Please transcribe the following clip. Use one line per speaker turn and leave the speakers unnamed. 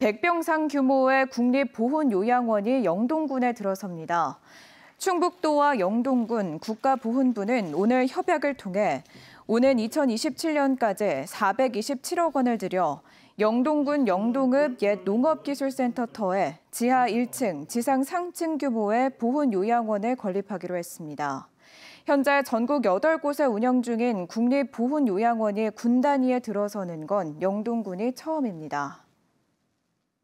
백병상 규모의 국립보훈요양원이 영동군에 들어섭니다. 충북도와 영동군 국가보훈부는 오늘 협약을 통해 오는 2027년까지 427억 원을 들여 영동군 영동읍 옛 농업기술센터터에 지하 1층, 지상 상층 규모의 보훈요양원을 건립하기로 했습니다. 현재 전국 8곳에 운영 중인 국립보훈요양원이 군 단위에 들어서는 건 영동군이 처음입니다.